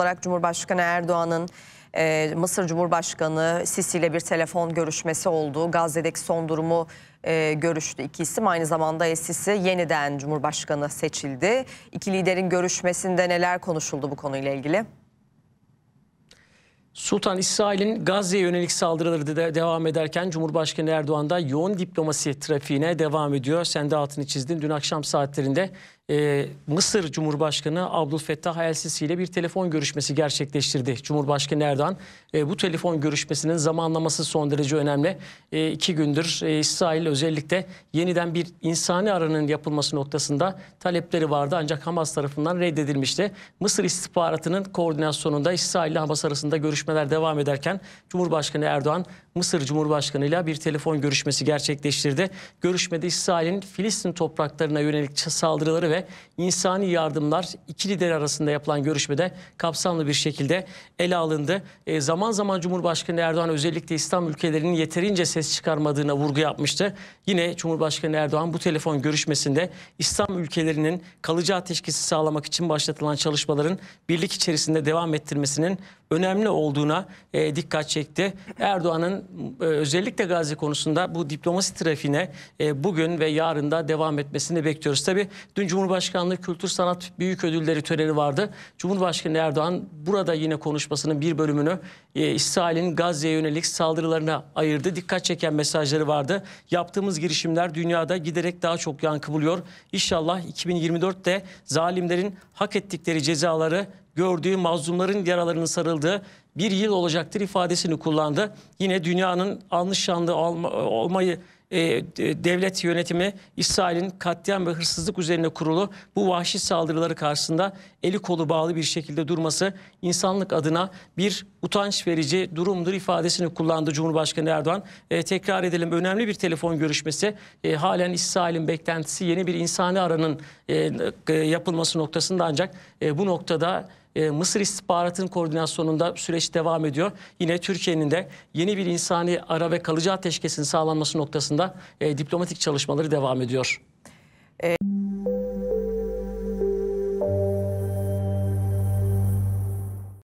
olarak Cumhurbaşkanı Erdoğan'ın e, Mısır Cumhurbaşkanı Sisi ile bir telefon görüşmesi oldu. Gazze'deki son durumu e, görüştü iki isim. Aynı zamanda Sisi yeniden Cumhurbaşkanı seçildi. İki liderin görüşmesinde neler konuşuldu bu konuyla ilgili? Sultan İsrail'in Gazze'ye yönelik saldırıları de devam ederken Cumhurbaşkanı Erdoğan da yoğun diplomasi trafiğine devam ediyor. Sen de altını çizdin. Dün akşam saatlerinde e, Mısır Cumhurbaşkanı Abdülfettah El-Sisi ile bir telefon görüşmesi gerçekleştirdi. Cumhurbaşkanı Erdoğan e, bu telefon görüşmesinin zamanlaması son derece önemli. E, iki gündür e, İsrail özellikle yeniden bir insani aranın yapılması noktasında talepleri vardı ancak Hamas tarafından reddedilmişti. Mısır istihbaratının koordinasyonunda İsrail ile Hamas arasında görüşmeler devam ederken Cumhurbaşkanı Erdoğan Mısır Cumhurbaşkanı ile bir telefon görüşmesi gerçekleştirdi. Görüşmede İsrail'in Filistin topraklarına yönelik saldırıları ve ve insani yardımlar iki lider arasında yapılan görüşmede kapsamlı bir şekilde ele alındı. E, zaman zaman Cumhurbaşkanı Erdoğan özellikle İslam ülkelerinin yeterince ses çıkarmadığına vurgu yapmıştı. Yine Cumhurbaşkanı Erdoğan bu telefon görüşmesinde İslam ülkelerinin kalıcı ateşkesi sağlamak için başlatılan çalışmaların birlik içerisinde devam ettirmesinin önemli olduğuna e, dikkat çekti. Erdoğan'ın e, özellikle Gazze konusunda bu diplomasi trafiğine e, bugün ve yarın da devam etmesini bekliyoruz. Tabi dün Cumhurbaşkanlığı Kültür Sanat Büyük Ödülleri töreni vardı. Cumhurbaşkanı Erdoğan burada yine konuşmasının bir bölümünü e, İsrail'in Gazze'ye yönelik saldırılarına ayırdı. Dikkat çeken mesajları vardı. Yaptığımız girişimler dünyada giderek daha çok yankı buluyor. İnşallah 2024'te zalimlerin hak ettikleri cezaları gördüğü mazlumların yaralarının sarıldığı bir yıl olacaktır ifadesini kullandı. Yine dünyanın anlaşanlı olma, olmayı e, devlet yönetimi İsrail'in katliam ve hırsızlık üzerine kurulu bu vahşi saldırıları karşısında eli kolu bağlı bir şekilde durması insanlık adına bir utanç verici durumdur ifadesini kullandı Cumhurbaşkanı Erdoğan. E, tekrar edelim önemli bir telefon görüşmesi e, halen İsrail'in beklentisi yeni bir insani aranın e, e yapılması noktasında ancak e, bu noktada e, Mısır İstihbarat'ın koordinasyonunda süreç devam ediyor. Yine Türkiye'nin de yeni bir insani ara ve kalıcı ateşkesin sağlanması noktasında e, diplomatik çalışmaları devam ediyor.